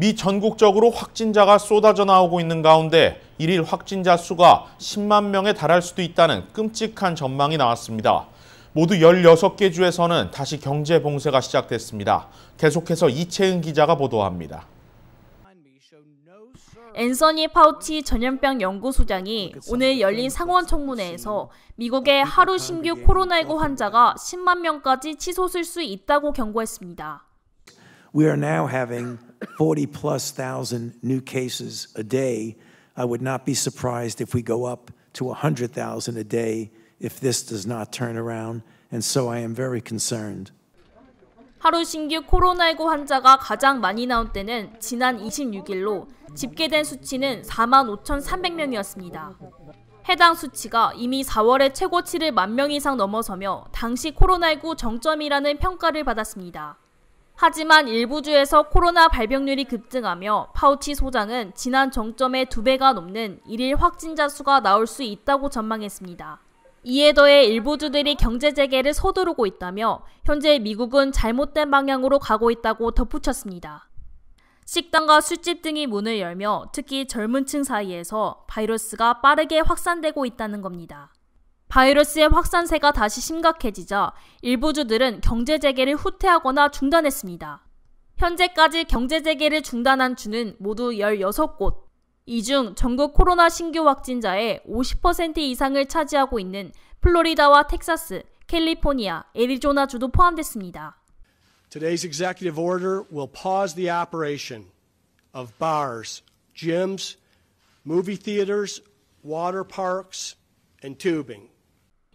미 전국적으로 확진자가 쏟아져 나오고 있는 가운데 일일 확진자 수가 10만 명에 달할 수도 있다는 끔찍한 전망이 나왔습니다. 모두 16개 주에서는 다시 경제 봉쇄가 시작됐습니다. 계속해서 이채은 기자가 보도합니다. 앤서니 파우치 전염병 연구소장이 오늘 열린 상원 청문회에서 미국의 하루 신규 코로나19 환자가 10만 명까지 치솟을 수 있다고 경고했습니다. We are now having 40 plus thousand new cases a day. I would not be surprised if we go up to 100,000 a day if this does not turn around, and so I am very concerned. 하루 신규 코로나19 환자가 가장 많이 나온 때는 지난 26일로 집계된 수치는 4만 5,300명이었습니다. 해당 수치가 이미 4월에 최고치를 1만 명 이상 넘어서며 당시 코로나19 정점이라는 평가를 받았습니다. 하지만 일부 주에서 코로나 발병률이 급증하며 파우치 소장은 지난 정점의 두배가 넘는 일일 확진자 수가 나올 수 있다고 전망했습니다. 이에 더해 일부 주들이 경제 재개를 서두르고 있다며 현재 미국은 잘못된 방향으로 가고 있다고 덧붙였습니다. 식당과 술집 등이 문을 열며 특히 젊은 층 사이에서 바이러스가 빠르게 확산되고 있다는 겁니다. 바이러스의 확산세가 다시 심각해지자 일부 주들은 경제 재개를 후퇴하거나 중단했습니다. 현재까지 경제 재개를 중단한 주는 모두 16곳, 이 중 전국 코로나 신규 확진자의 50% 이상을 차지하고 있는 플로리다와 텍사스, 캘리포니아, 애리조나 주도 포함됐습니다. Today's executive order will pause the operation of bars, gyms, movie theaters, water parks, and tubing.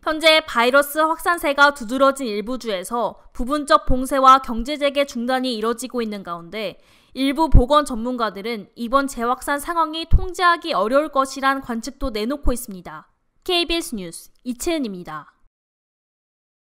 현재 바이러스 확산세가 두드러진 일부 주에서 부분적 봉쇄와 경제재개 중단이 이뤄지고 있는 가운데 일부 보건 전문가들은 이번 재확산 상황이 통제하기 어려울 것이란 관측도 내놓고 있습니다. KBS 뉴스 이채은입니다.